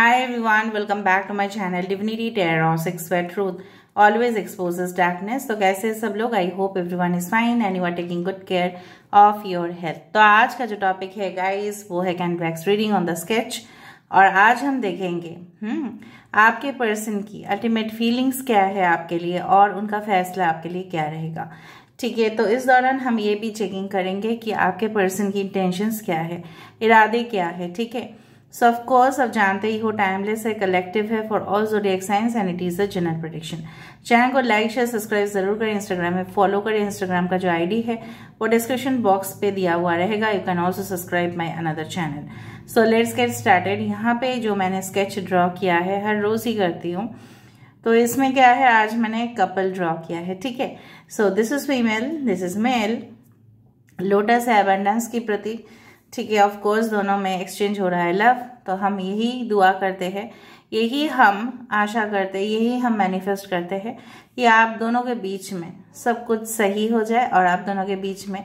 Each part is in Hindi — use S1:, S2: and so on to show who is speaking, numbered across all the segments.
S1: Hi everyone, welcome back to my channel Divinity Tarot 6 Where Truth Always Exposes Darkness. तो कैसे सब लोग I hope everyone is fine and you are taking good care of your health तो आज का जो टॉपिक है गाइज वो है candle wax reading on the sketch और आज हम देखेंगे हम्म आपके पर्सन की अल्टीमेट फीलिंग्स क्या है आपके लिए और उनका फैसला आपके लिए क्या रहेगा ठीक है तो इस दौरान हम ये भी चेकिंग करेंगे कि आपके पर्सन की इंटेंशंस क्या है इरादे क्या है ठीक है सो ऑफ कोर्स आप जानते ही हो टाइमलेस है कलेक्टिव है for all zodiac signs and it is a general prediction channel को लाइक शेयर सब्सक्राइब जरूर करें इंस्टाग्राम में फॉलो करें इंस्टाग्राम का जो आईडी है वो डिस्क्रिप्शन बॉक्स पे दिया हुआ रहेगा you can also subscribe my another channel so let's get started यहाँ पे जो मैंने स्केच ड्रॉ किया है हर रोज ही करती हूँ तो इसमें क्या है आज मैंने कपल ड्रॉ किया है ठीक है so this is female this is male lotus है एबेंडेंस की प्रतीक ठीक है ऑफकोर्स दोनों में एक्सचेंज हो रहा है लव तो हम यही दुआ करते हैं यही हम आशा करते हैं यही हम मैनिफेस्ट करते हैं कि आप दोनों के बीच में सब कुछ सही हो जाए और आप दोनों के बीच में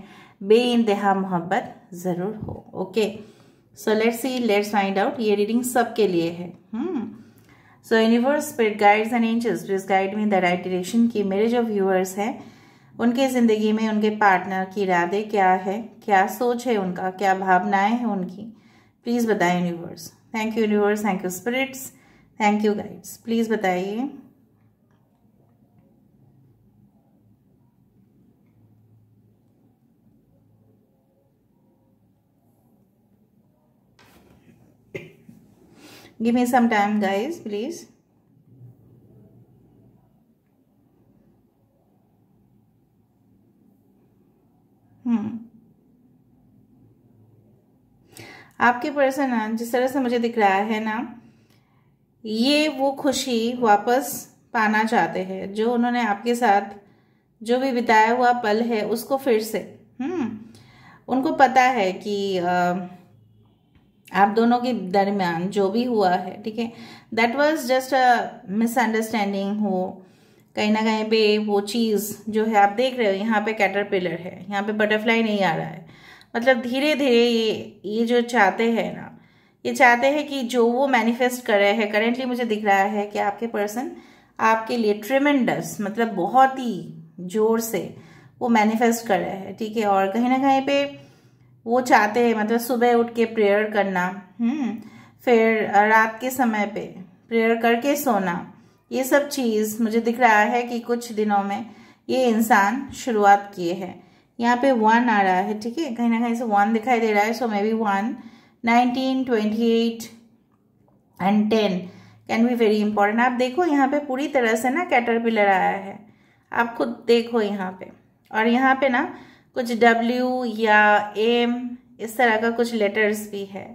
S1: बे इंतहा मोहब्बत ज़रूर हो okay so let's see let's find out ये रीडिंग सब के लिए है so universe spirit guides and angels please guide me the right direction की मेरे जो व्यूअर्स हैं उनके ज़िंदगी में उनके पार्टनर की इरादे क्या है क्या सोच है उनका क्या भावनाएं हैं उनकी प्लीज़ बताएं universe thank you universe thank you spirits thank you guides please बताइए give me some time guys please hmm. आपके पर्सन ना जिस तरह से मुझे दिख रहा है ना ये वो खुशी वापस पाना चाहते हैं जो उन्होंने आपके साथ जो भी बिताया हुआ पल है उसको फिर से हम्म उनको पता है कि आप दोनों के दरमियान जो भी हुआ है ठीक है that was just a misunderstanding हो कहीं ना कहीं पे वो चीज़ जो है आप देख रहे हो यहाँ पे कैटरपिलर है यहाँ पे बटरफ्लाई नहीं आ रहा है मतलब धीरे धीरे ये ये जो चाहते हैं ना ये चाहते हैं कि जो वो मैनिफेस्ट कर रहे हैं करेंटली मुझे दिख रहा है कि आपके पर्सन आपके लिए ट्रिमेंडस मतलब बहुत ही जोर से वो मैनिफेस्ट कर रहे हैं ठीक है और कहीं ना कहीं पे वो चाहते हैं मतलब सुबह उठ के प्रेयर करना हम्म, फिर रात के समय पे प्रेयर करके सोना ये सब चीज़ मुझे दिख रहा है कि कुछ दिनों में ये इंसान शुरुआत किए हैं यहाँ पे वन आ रहा है ठीक है कहीं ना कहीं से वन दिखाई दे रहा है so maybe one nineteen twenty eight and ten can be very important आप देखो यहाँ पे पूरी तरह से ना पिलर आया है आप खुद देखो यहाँ पे और यहाँ पे ना कुछ डब्ल्यू या एम इस तरह का कुछ लेटर्स भी है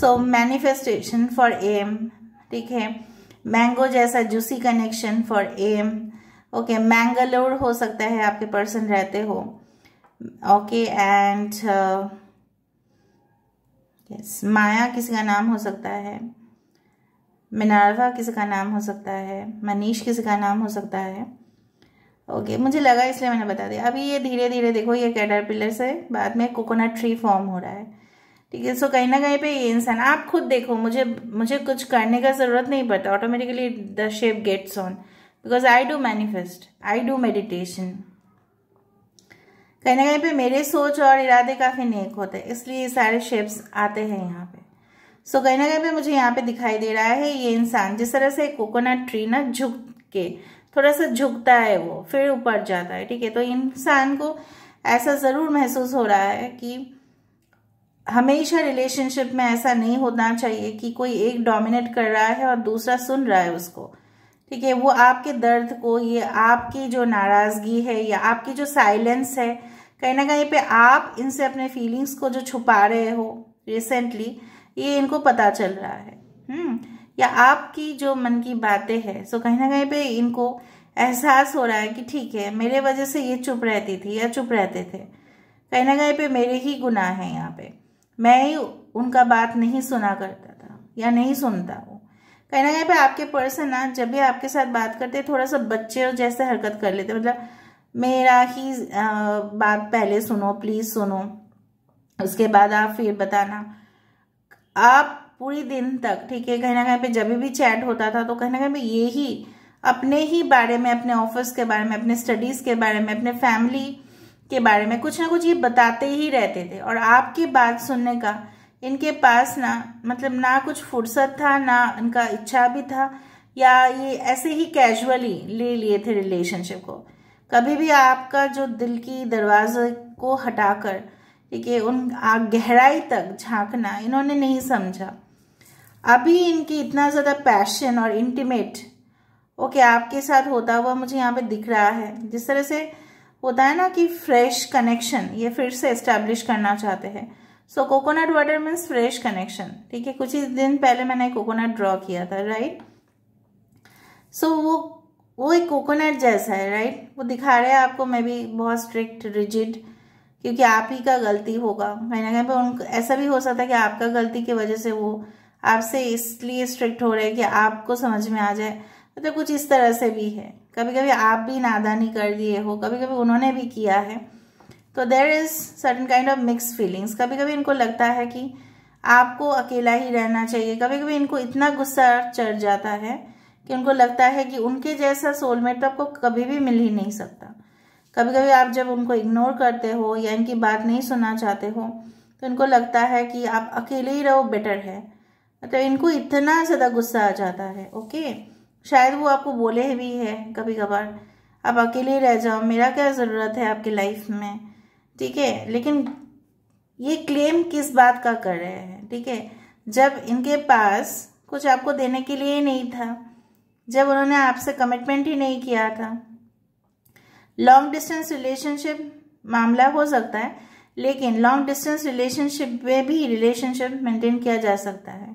S1: सो मैनिफेस्टेशन फॉर एम ठीक है मैंगो जैसा juicy connection for M okay Mangalore हो सकता है आपके पर्सन रहते हो ओके एंड यस माया किसी का नाम हो सकता है मिनारवा किसी का नाम हो सकता है मनीष किसी का नाम हो सकता है ओके okay, मुझे लगा इसलिए मैंने बता दिया अभी ये धीरे धीरे देखो ये कैडर पिलर से बाद में कोकोनट ट्री फॉर्म हो रहा है ठीक है सो कहीं ना कहीं पे ये इंसान आप खुद देखो मुझे मुझे कुछ करने का ज़रूरत नहीं पड़ता automatically the shape gets on because I do manifest I do meditation कहीं ना कहीं पे मेरे सोच और इरादे काफ़ी नेक होते हैं इसलिए ये सारे शेप्स आते हैं यहाँ पे सो so, कहीं ना कहीं पे मुझे यहाँ पे दिखाई दे रहा है ये इंसान जिस तरह से कोकोनट ट्री ना झुक के थोड़ा सा झुकता है वो फिर ऊपर जाता है ठीक है तो इंसान को ऐसा ज़रूर महसूस हो रहा है कि हमेशा रिलेशनशिप में ऐसा नहीं होना चाहिए कि कोई एक डोमिनेट कर रहा है और दूसरा सुन रहा है उसको ठीक है वो आपके दर्द को ये आपकी जो नाराज़गी है या आपकी जो साइलेंस है कहीं ना कहीं पे आप इनसे अपने फीलिंग्स को जो छुपा रहे हो रिसेंटली ये इनको पता चल रहा है हम्म, या आपकी जो मन की बातें हैं सो कहीं ना कहीं पे इनको एहसास हो रहा है कि ठीक है मेरे वजह से ये चुप रहती थी या चुप रहते थे कहीं ना कहीं पे मेरे ही गुनाह है यहाँ पे मैं ही उनका बात नहीं सुना करता था या नहीं सुनता वो कहीं ना कहीं पर आपके पर्सन ना जब भी आपके साथ बात करते थोड़ा सा बच्चे जैसे हरकत कर लेते मतलब मेरा ही बात पहले सुनो प्लीज़ सुनो उसके बाद आप फिर बताना आप पूरी दिन तक ठीक है कहीं ना कहीं पे जब भी चैट होता था तो कहीं ना कहीं पे ही अपने ही बारे में अपने ऑफिस के बारे में अपने स्टडीज़ के बारे में अपने फैमिली के बारे में कुछ ना कुछ ये बताते ही रहते थे और आपकी बात सुनने का इनके पास ना मतलब ना कुछ फुर्सत था ना इनका इच्छा भी था या ये ऐसे ही कैजुअली ले लिए थे रिलेशनशिप को कभी भी आपका जो दिल की दरवाजे को हटाकर ठीक है उन गहराई तक झांकना इन्होंने नहीं समझा अभी इनकी इतना ज़्यादा पैशन और इंटीमेट ओके आपके साथ होता हुआ मुझे यहाँ पे दिख रहा है जिस तरह से होता है ना कि फ्रेश कनेक्शन ये फिर से इस्टेब्लिश करना चाहते हैं so coconut water means fresh connection ठीक है कुछ ही दिन पहले मैंने कोकोनट ड्रॉ किया था राइट सो so, वो वो एक कोकोनट जैसा है राइट वो दिखा रहे हैं आपको मैं भी बहुत स्ट्रिक्ट रिजिड क्योंकि आप ही का गलती होगा कहीं ना कहीं पर उन ऐसा भी हो सकता है कि आपका गलती की वजह से वो आपसे इसलिए स्ट्रिक्ट हो रहे हैं कि आपको समझ में आ जाए मतलब तो कुछ इस तरह से भी है कभी कभी आप भी नादानी कर दिए हो कभी कभी उन्होंने भी किया है तो there is certain kind of mix feelings कभी कभी इनको लगता है कि आपको अकेला ही रहना चाहिए कभी कभी इनको इतना गुस्सा चढ़ जाता है कि उनको लगता है कि उनके जैसा सोलमेट तो आपको कभी भी मिल ही नहीं सकता कभी कभी आप जब उनको इग्नोर करते हो या इनकी बात नहीं सुनना चाहते हो तो इनको लगता है कि आप अकेले ही रहो बेटर है मतलब तो इनको इतना ज़्यादा गुस्सा आ जाता है ओके शायद वो आपको बोले भी है कभी कभार आप अकेले रह जाओ मेरा क्या ज़रूरत है आपकी लाइफ में ठीक है लेकिन ये क्लेम किस बात का कर रहे हैं ठीक है जब इनके पास कुछ आपको देने के लिए ही नहीं था जब उन्होंने आपसे कमिटमेंट ही नहीं किया था लॉन्ग डिस्टेंस रिलेशनशिप मामला हो सकता है लेकिन लॉन्ग डिस्टेंस रिलेशनशिप में भी रिलेशनशिप मेंटेन किया जा सकता है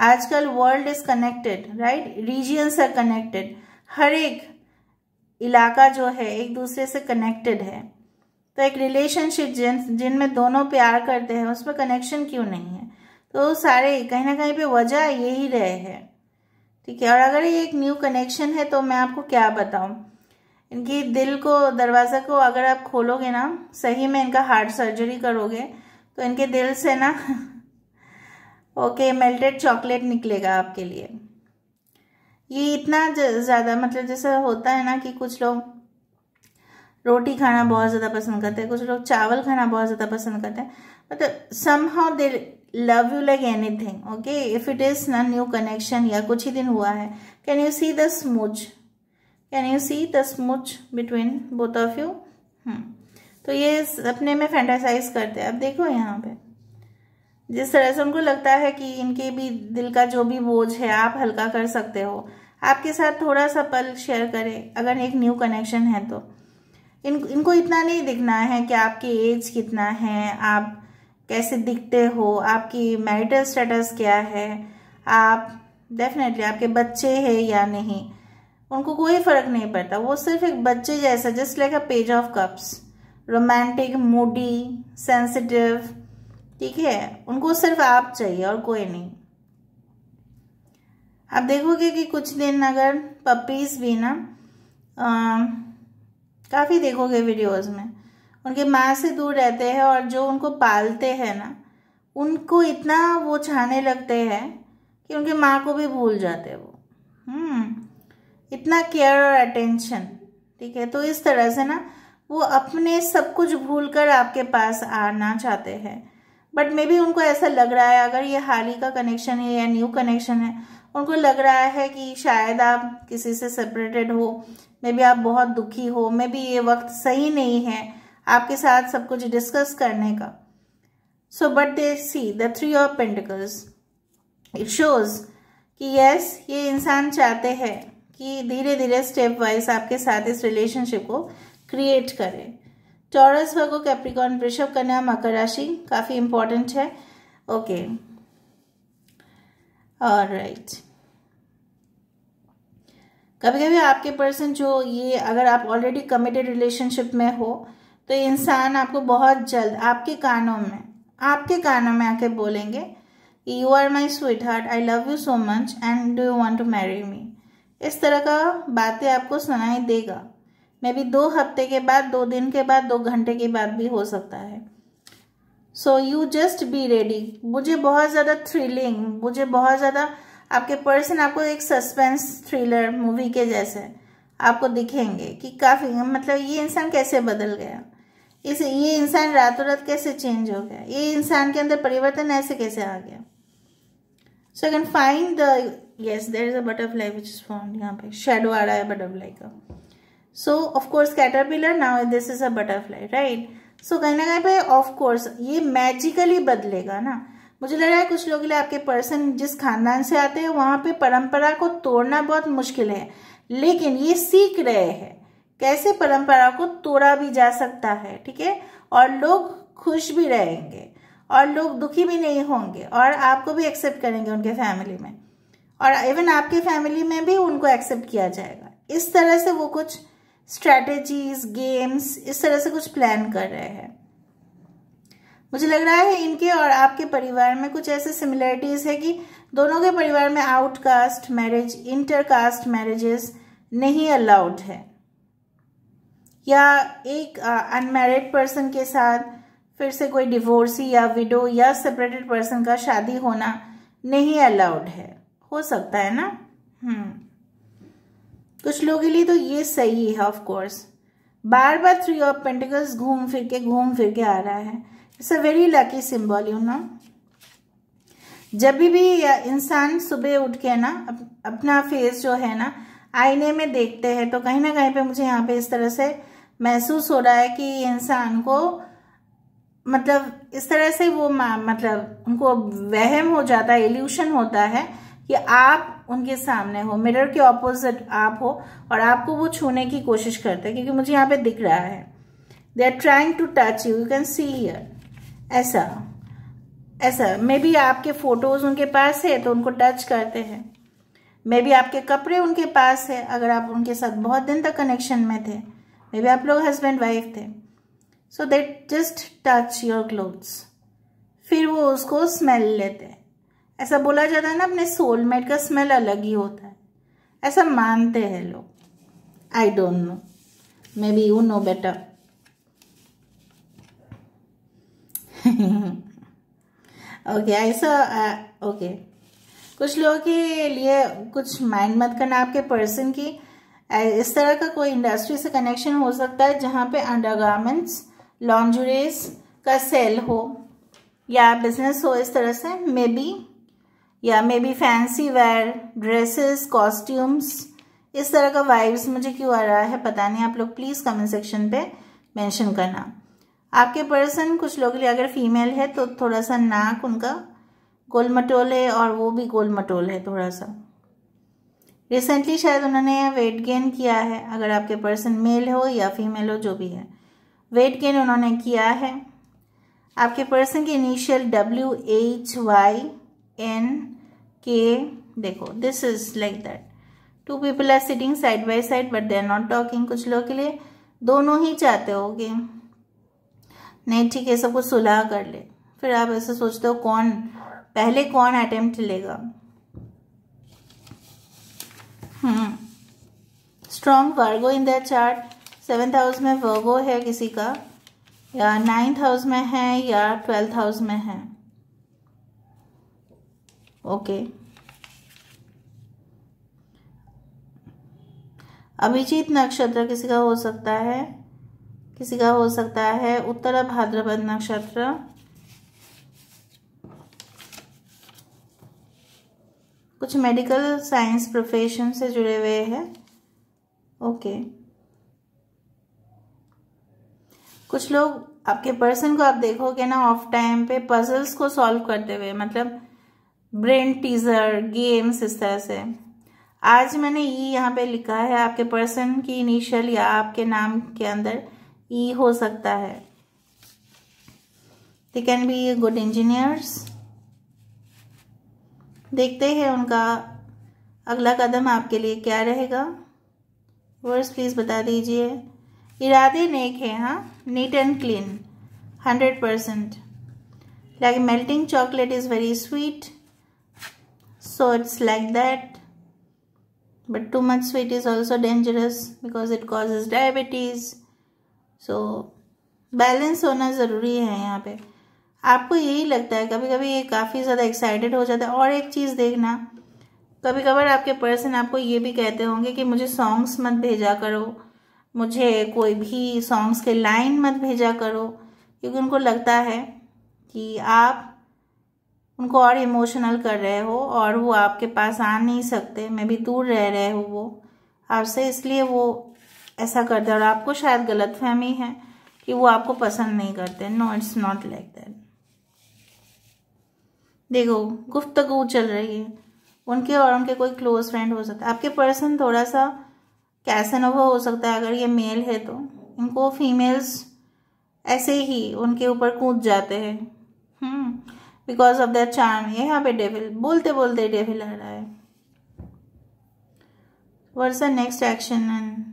S1: आजकल world is connected right regions are connected हर एक इलाका जो है एक दूसरे से कनेक्टेड है तो एक रिलेशनशिप जिन जिनमें दोनों प्यार करते हैं उसमें कनेक्शन क्यों नहीं है तो सारे कहीं ना कहीं पे वजह यही रहे हैं ठीक है और अगर ये एक न्यू कनेक्शन है तो मैं आपको क्या बताऊं इनकी दिल को दरवाज़ा को अगर आप खोलोगे ना सही में इनका हार्ट सर्जरी करोगे तो इनके दिल से ना ओके मेल्टेड चॉकलेट निकलेगा आपके लिए ये इतना ज़्यादा मतलब जैसा होता है ना कि कुछ लोग रोटी खाना बहुत ज़्यादा पसंद करते हैं कुछ लोग चावल खाना बहुत ज़्यादा पसंद करते हैं मतलब somehow they love you like anything okay if it is ना न्यू कनेक्शन या कुछ ही दिन हुआ है can you see the smooch can you see the smooch between both of you तो ये अपने में फैंटासाइज करते हैं अब देखो यहाँ पे जिस तरह से उनको लगता है कि इनके भी दिल का जो भी बोझ है आप हल्का कर सकते हो आपके साथ थोड़ा सा पल शेयर करें अगर एक न्यू कनेक्शन है तो इन इनको इतना नहीं दिखना है कि आपकी एज कितना है आप कैसे दिखते हो आपकी मैरिटल स्टेटस क्या है आप डेफिनेटली आपके बच्चे हैं या नहीं उनको कोई फर्क नहीं पड़ता वो सिर्फ एक बच्चे जैसा just like a page of cups romantic moody sensitive ठीक है उनको सिर्फ आप चाहिए और कोई नहीं आप देखोगे कि कुछ दिन अगर पपीज़ भी ना काफ़ी देखोगे वीडियोस में उनके माँ से दूर रहते हैं और जो उनको पालते हैं ना उनको इतना वो छाने लगते हैं कि उनके माँ को भी भूल जाते हैं वो हम्म, इतना केयर और अटेंशन ठीक है तो इस तरह से ना वो अपने सब कुछ भूल कर आपके पास आना चाहते हैं बट मे बी उनको ऐसा लग रहा है अगर ये हाल ही का कनेक्शन है या न्यू कनेक्शन है उनको लग रहा है कि शायद आप किसी से सेपरेटेड हो मे बी आप बहुत दुखी हो मे बी ये वक्त सही नहीं है आपके साथ सब कुछ डिस्कस करने का so but they see the three of pentacles it shows कि यस ये इंसान चाहते हैं कि धीरे धीरे स्टेप वाइज आपके साथ इस रिलेशनशिप को क्रिएट करें टॉरस वर्गो कैप्रिकॉन वृषभ कन्या मकर राशि काफ़ी इम्पोर्टेंट है ओके और राइट कभी कभी आपके पर्सन जो ये अगर आप ऑलरेडी कमिटेड रिलेशनशिप में हो तो इंसान आपको बहुत जल्द आपके कानों में आपके कानों में आके बोलेंगे कि you are my sweetheart I love you so much and do you want to marry me इस तरह का बातें आपको सुनाई देगा मे बी दो हफ्ते के बाद दो दिन के बाद दो घंटे के बाद भी हो सकता है so you just be ready मुझे बहुत ज़्यादा थ्रिलिंग मुझे बहुत ज़्यादा आपके पर्सन आपको एक सस्पेंस थ्रिलर मूवी के जैसे आपको दिखेंगे कि काफ़ी मतलब ये इंसान कैसे बदल गया इस ये इंसान रातों रात कैसे चेंज हो गया ये इंसान के अंदर परिवर्तन ऐसे कैसे आ गया so can find the yes there is a butterfly which is form यहाँ पे शेडो आ रहा है बटरफ्लाई का so of course caterpillar now this is a butterfly right सो कहीं ना कहीं भाई ऑफ कोर्स ये मैजिकली बदलेगा ना मुझे लग रहा है कुछ लोग के लिए आपके पर्सन जिस खानदान से आते हैं वहाँ पे परंपरा को तोड़ना बहुत मुश्किल है लेकिन ये सीख रहे हैं कैसे परंपरा को तोड़ा भी जा सकता है ठीक है और लोग खुश भी रहेंगे और लोग दुखी भी नहीं होंगे और आपको भी एक्सेप्ट करेंगे उनके फैमिली में और इवन आपके फैमिली में भी उनको एक्सेप्ट किया जाएगा इस तरह से वो कुछ स्ट्रैटेजीज गेम्स इस तरह से कुछ प्लान कर रहे हैं मुझे लग रहा है इनके और आपके परिवार में कुछ ऐसे सिमिलरिटीज़ है कि दोनों के परिवार में आउटकास्ट मैरिज इंटरकास्ट मैरिजेस नहीं अलाउड है या एक अनमैरिड uh, पर्सन के साथ फिर से कोई डिवोर्सी या विडो या सेपरेटेड पर्सन का शादी होना नहीं अलाउड है हो सकता है ना हम्म कुछ लोगों के लिए तो ये सही है ऑफ कोर्स बार बार थ्री ऑफ पेंटिकल्स घूम फिर के घूम फिर के आ रहा है it's a very lucky symbol you know जब भी इंसान सुबह उठ के ना अपना फेस जो है ना आईने में देखते हैं तो कहीं ना कहीं पे मुझे यहाँ पे इस तरह से महसूस हो रहा है कि इंसान को मतलब इस तरह से वो मतलब उनको वहम हो जाता है एल्यूशन होता है कि आप उनके सामने हो मिरर के ऑपोजिट आप हो और आपको वो छूने की कोशिश करते हैं क्योंकि मुझे यहाँ पे दिख रहा है they are trying to touch you you can see here ऐसा ऐसा मे बी आपके फोटोज उनके पास है तो उनको टच करते हैं मे बी आपके कपड़े उनके पास है अगर आप उनके साथ बहुत दिन तक कनेक्शन में थे मे बी आप लोग हस्बैंड वाइफ थे so they just touch your clothes फिर वो उसको स्मेल लेते हैं ऐसा बोला जाता है ना अपने सोलमेट का स्मेल अलग ही होता है ऐसा मानते हैं लोग I don't know maybe you know better okay ऐसा ओके uh, कुछ लोगों के लिए कुछ माइंड मत करना आपके पर्सन की uh, इस तरह का कोई इंडस्ट्री से कनेक्शन हो सकता है जहाँ पे अंडरगारमेंट्स लॉन्जरीज का सेल हो या बिजनेस हो इस तरह से मे बी या maybe fancy wear dresses costumes इस तरह का वाइब्स मुझे क्यों आ रहा है पता नहीं आप लोग प्लीज़ कमेंट सेक्शन पे मेंशन करना आपके पर्सन कुछ लोग के लिए अगर फीमेल है तो थोड़ा सा नाक उनका गोल मटोल है और वो भी गोल मटोल है थोड़ा सा रिसेंटली शायद उन्होंने वेट गेन किया है अगर आपके पर्सन मेल हो या फीमेल हो जो भी है वेट गेन उन्होंने किया है आपके पर्सन की initial W H Y N K देखो this is like that two people are sitting side by side but they are not talking कुछ लोगों के लिए दोनों ही चाहते हो कि नहीं ठीक है सब कुछ सुलह कर ले फिर आप ऐसे सोचते हो कौन पहले कौन अटेम्प्ट लेगा strong Virgo in the chart seventh house में वर्गो है किसी का या नाइन्थ हाउस में है या ट्वेल्थ हाउस में है ओके अभिजीत नक्षत्र किसी का हो सकता है किसी का हो सकता है उत्तर भाद्रपद नक्षत्र कुछ मेडिकल साइंस प्रोफेशन से जुड़े हुए हैं ओके कुछ लोग आपके पर्सन को आप देखोगे ना ऑफ टाइम पे पजल्स को सॉल्व करते हुए मतलब ब्रेन टीजर गेम्स इस तरह से आज मैंने ई यहाँ पे लिखा है आपके पर्सन की इनिशियल या आपके नाम के अंदर ई हो सकता है they can be good engineers देखते हैं उनका अगला कदम आपके लिए क्या रहेगा वर्स प्लीज़ बता दीजिए इरादे नेक है हाँ neat and clean hundred percent like melting chocolate is very sweet so it's like that but too much sweet is also dangerous because it causes diabetes so balance होना ज़रूरी है यहाँ पे आपको यही लगता है कभी कभी ये काफ़ी ज़्यादा एक्साइटेड हो जाता है और एक चीज़ देखना कभी कभार आपके पर्सन आपको ये भी कहते होंगे कि मुझे सॉन्ग्स मत भेजा करो मुझे कोई भी सॉन्ग्स के लाइन मत भेजा करो क्योंकि उनको लगता है कि आप उनको और इमोशनल कर रहे हो और वो आपके पास आ नहीं सकते मैं भी दूर रह रहे हो वो आपसे इसलिए वो ऐसा करते हैं और आपको शायद गलत फहमी है कि वो आपको पसंद नहीं करते no it's not like that देखो गुफ्तगु चल रही है उनके और उनके कोई क्लोज फ्रेंड हो सकता है आपके पर्सन थोड़ा सा अनुभव हो सकता है अगर ये मेल है तो इनको फीमेल्स ऐसे ही उनके ऊपर कूद जाते हैं hmm. Because of their charm यहाँ पे डेविल बोलते बोलते डेविल आ रहा है worse next action and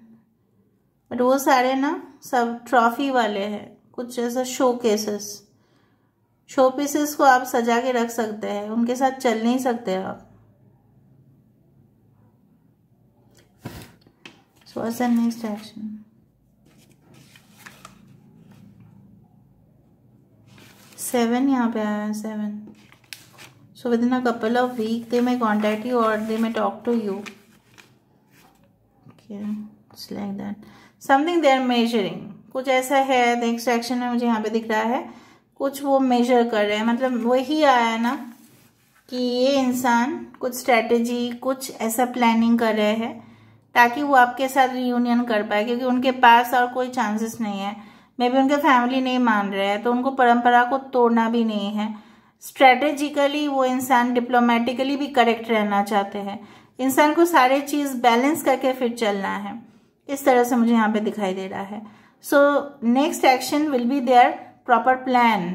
S1: but वो सारे ना सब ट्रॉफी वाले हैं कुछ ऐसा शो केसेस शो पीसेस को आप सजा के रख सकते हैं उनके साथ चल नहीं सकते आप the next action? सेवन यहाँ पे आया है seven so within a couple of week they may contact you और they may talk to you like that something they are measuring कुछ ऐसा है नेक्स्ट एक्शन में मुझे यहाँ पे दिख रहा है कुछ वो मेजर कर रहे हैं मतलब वही आया है ना कि ये इंसान कुछ स्ट्रेटजी कुछ ऐसा प्लानिंग कर रहे हैं ताकि वो आपके साथ रियूनियन कर पाए क्योंकि उनके पास और कोई चांसेस नहीं है मे भी उनके फैमिली नहीं मान रहे हैं तो उनको परंपरा को तोड़ना भी नहीं है स्ट्रेटेजिकली वो इंसान डिप्लोमेटिकली भी करेक्ट रहना चाहते हैं इंसान को सारे चीज़ बैलेंस करके फिर चलना है इस तरह से मुझे यहाँ पे दिखाई दे रहा है so next action will be their proper plan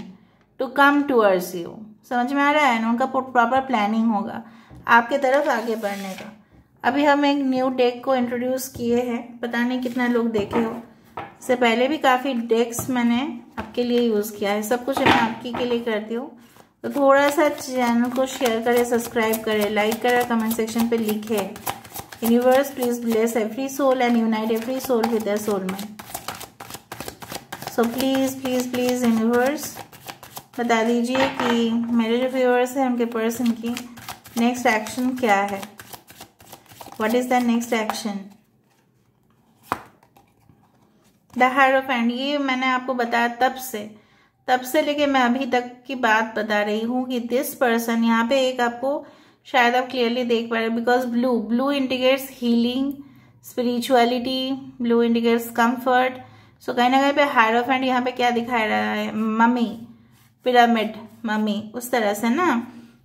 S1: to come towards you समझ में आ रहा है ना उनका प्रॉपर प्लानिंग होगा आपके तरफ आगे बढ़ने का अभी हम एक न्यू डेक को इंट्रोड्यूस किए हैं पता नहीं कितना लोग देखे हो इससे पहले भी काफ़ी डेस्क मैंने आपके लिए यूज़ किया है सब कुछ मैं आपके के लिए करती हूँ तो थोड़ा सा चैनल को शेयर करें सब्सक्राइब करें लाइक करें कमेंट सेक्शन पे लिखे universe please bless every soul and unite every soul with soul में so please please please universe बता दीजिए कि मेरे जो व्यूअर्स हैं उनके पर्सन की नेक्स्ट एक्शन क्या है what is the next action the hierophant ये मैंने आपको बताया तब से तब से लेके मैं अभी तक की बात बता रही हूँ कि दिस पर्सन यहाँ पे एक आपको शायद आप क्लियरली देख पा रहे because blue blue indicates healing spirituality blue indicates comfort so कहीं ना कहीं पे हायरोफेंट यहाँ पे क्या दिखाई रहा है मम्मी पिरामिड मम्मी उस तरह से ना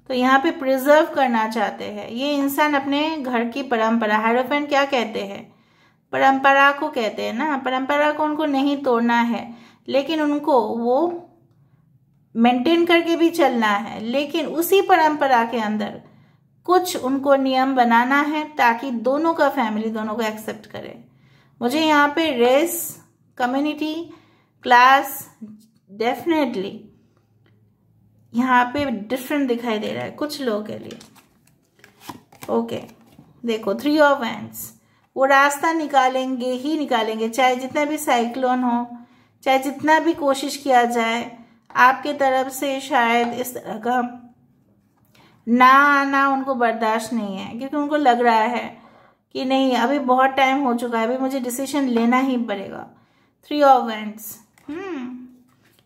S1: तो यहाँ पे प्रिजर्व करना चाहते हैं ये इंसान अपने घर की परंपरा हायरोफेंट क्या कहते हैं परंपरा को कहते हैं ना परंपरा को उनको नहीं तोड़ना है लेकिन उनको वो मेंटेन करके भी चलना है लेकिन उसी परंपरा के अंदर कुछ उनको नियम बनाना है ताकि दोनों का फैमिली दोनों को एक्सेप्ट करे मुझे यहाँ पे रेस कम्युनिटी क्लास डेफिनेटली यहाँ पे डिफरेंट दिखाई दे रहा है कुछ लोगों के लिए ओके okay, देखो थ्री ऑफ एंड्स वो रास्ता निकालेंगे ही निकालेंगे चाहे जितना भी साइक्लोन हो चाहे जितना भी कोशिश किया जाए आपके तरफ से शायद इस तरह का ना आना उनको बर्दाश्त नहीं है क्योंकि उनको लग रहा है कि नहीं अभी बहुत टाइम हो चुका है अभी मुझे डिसीजन लेना ही पड़ेगा three of wands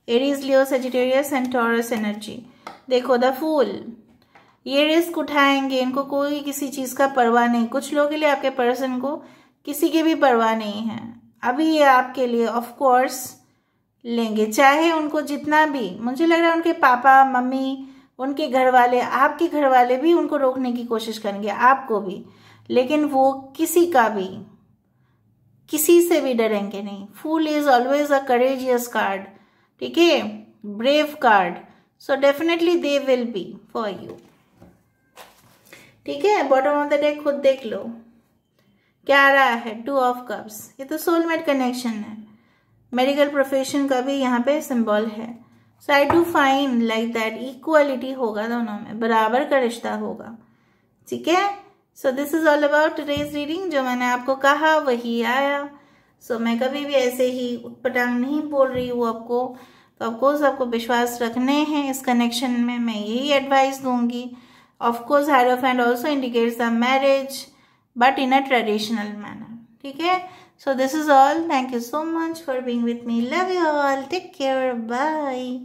S1: Aries Leo Sagittarius and Taurus energy देखो द फूल ये रिस्क उठाएंगे इनको कोई किसी चीज़ का परवाह नहीं कुछ लोगों के लिए आपके पर्सन को किसी की भी परवाह नहीं है अभी ये आपके लिए ऑफ कोर्स लेंगे चाहे उनको जितना भी मुझे लग रहा है उनके पापा मम्मी उनके घर वाले आपके घर वाले भी उनको रोकने की कोशिश करेंगे आपको भी लेकिन वो किसी का भी किसी से भी डरेंगे नहीं fool is always a courageous card ठीक है brave card so definitely they will be for you ठीक है बॉटम ऑफ द डेक खुद देख लो क्या आ रहा है टू ऑफ कप्स ये तो सोलमेट कनेक्शन है मेडिकल प्रोफेशन का भी यहाँ पे सिंबल है so I to fine like that equality होगा दोनों में बराबर का रिश्ता होगा ठीक है so this is all about today's reading जो मैंने आपको कहा वही आया सो so, मैं कभी भी ऐसे ही उत्पटांग नहीं बोल रही हूँ आपको तो ऑफकोर्स आपको विश्वास रखने हैं इस कनेक्शन में मैं यही एडवाइस दूंगी Of course, Hierophant also indicates the marriage but in a traditional manner. Okay. So this is all. Thank you so much for being with me. Love you all. Take care. Bye.